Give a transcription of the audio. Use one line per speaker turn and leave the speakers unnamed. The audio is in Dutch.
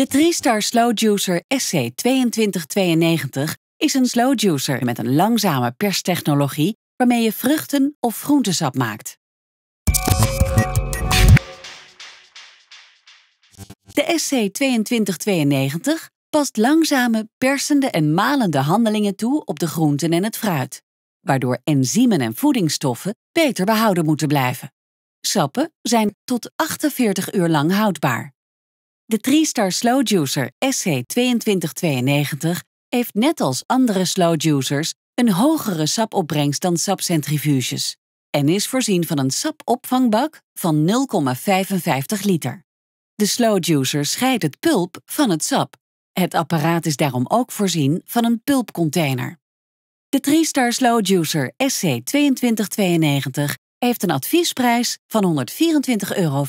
De 3-star Slow Juicer SC2292 is een slow juicer met een langzame perstechnologie waarmee je vruchten- of groentesap maakt. De SC2292 past langzame, persende en malende handelingen toe op de groenten en het fruit, waardoor enzymen en voedingsstoffen beter behouden moeten blijven. Sappen zijn tot 48 uur lang houdbaar. De Tristar star Slow Juicer SC2292 heeft net als andere slow juicers een hogere sapopbrengst dan sapcentrifuges en is voorzien van een sapopvangbak van 0,55 liter. De slow juicer scheidt het pulp van het sap. Het apparaat is daarom ook voorzien van een pulpcontainer. De Tristar star Slow Juicer SC2292 heeft een adviesprijs van 124,95 euro.